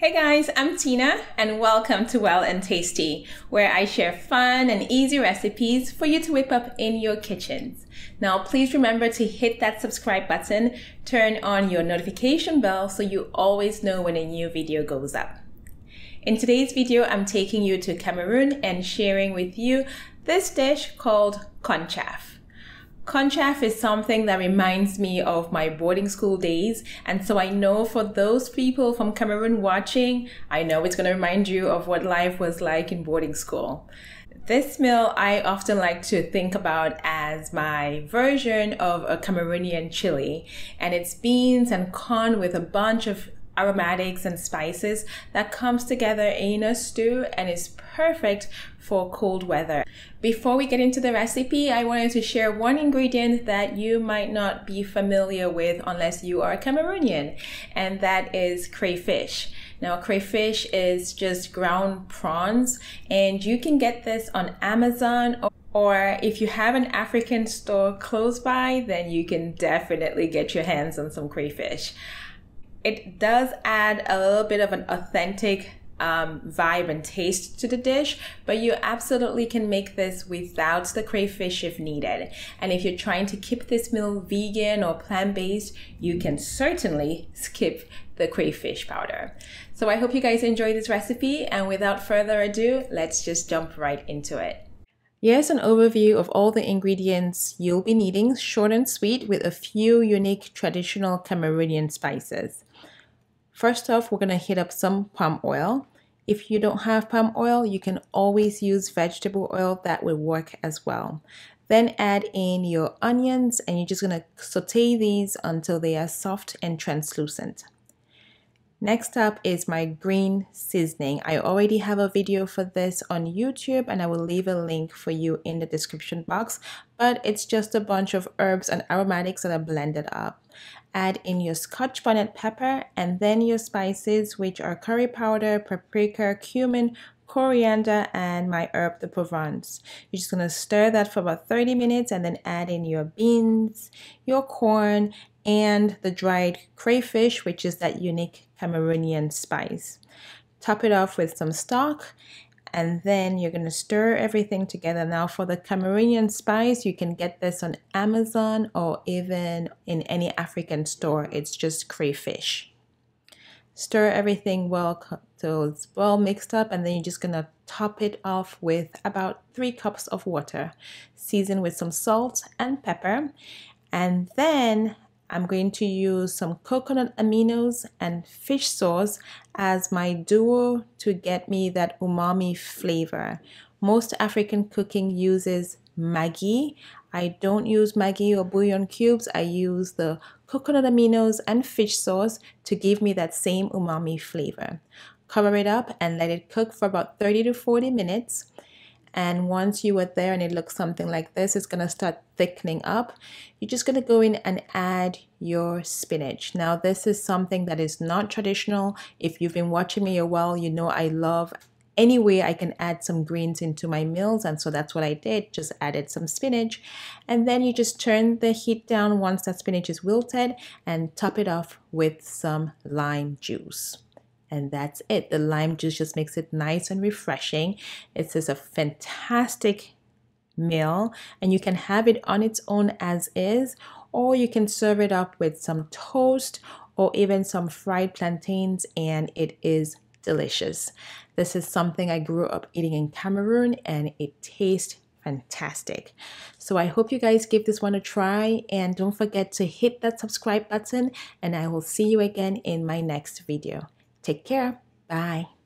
Hey guys, I'm Tina and welcome to Well and Tasty, where I share fun and easy recipes for you to whip up in your kitchens. Now, please remember to hit that subscribe button, turn on your notification bell so you always know when a new video goes up. In today's video, I'm taking you to Cameroon and sharing with you this dish called conchaf. Conchaf is something that reminds me of my boarding school days. And so I know for those people from Cameroon watching, I know it's going to remind you of what life was like in boarding school. This meal I often like to think about as my version of a Cameroonian chili, and it's beans and corn with a bunch of aromatics and spices that comes together in a stew and is perfect for cold weather. Before we get into the recipe, I wanted to share one ingredient that you might not be familiar with unless you are a Cameroonian, and that is crayfish. Now, crayfish is just ground prawns, and you can get this on Amazon or or if you have an African store close by, then you can definitely get your hands on some crayfish it does add a little bit of an authentic um, vibe and taste to the dish, but you absolutely can make this without the crayfish if needed. And if you're trying to keep this meal vegan or plant based, you can certainly skip the crayfish powder. So I hope you guys enjoy this recipe, and without further ado, let's just jump right into it. Here's an overview of all the ingredients you'll be needing, short and sweet, with a few unique traditional Cameroonian spices. First off, we're going to heat up some palm oil. If you don't have palm oil, you can always use vegetable oil. That will work as well. Then add in your onions and you're just going to saute these until they are soft and translucent. Next up is my green seasoning. I already have a video for this on YouTube and I will leave a link for you in the description box, but it's just a bunch of herbs and aromatics that are blended up. Add in your scotch bonnet pepper and then your spices which are curry powder, paprika, cumin, coriander and my herb the Provence. You're just going to stir that for about 30 minutes and then add in your beans, your corn and the dried crayfish, which is that unique Cameroonian spice. Top it off with some stock and then you're going to stir everything together. Now for the Cameroonian spice, you can get this on Amazon or even in any African store. It's just crayfish. Stir everything well so it's well mixed up and then you're just going to top it off with about 3 cups of water. Season with some salt and pepper and then I'm going to use some coconut aminos and fish sauce as my duo to get me that umami flavor. Most African cooking uses Maggi. I don't use Maggi or bouillon cubes. I use the coconut aminos and fish sauce to give me that same umami flavor. Cover it up and let it cook for about 30 to 40 minutes. And once you are there and it looks something like this, it's gonna start thickening up. You're just gonna go in and add your spinach. Now, this is something that is not traditional. If you've been watching me a while, you know I love any way I can add some greens into my meals. And so that's what I did, just added some spinach. And then you just turn the heat down once that spinach is wilted and top it off with some lime juice and that's it. The lime juice just makes it nice and refreshing. It's just a fantastic meal and you can have it on its own as is or you can serve it up with some toast or even some fried plantains and it is delicious. This is something I grew up eating in Cameroon and it tastes fantastic. So I hope you guys give this one a try and don't forget to hit that subscribe button and I will see you again in my next video. Take care. Bye.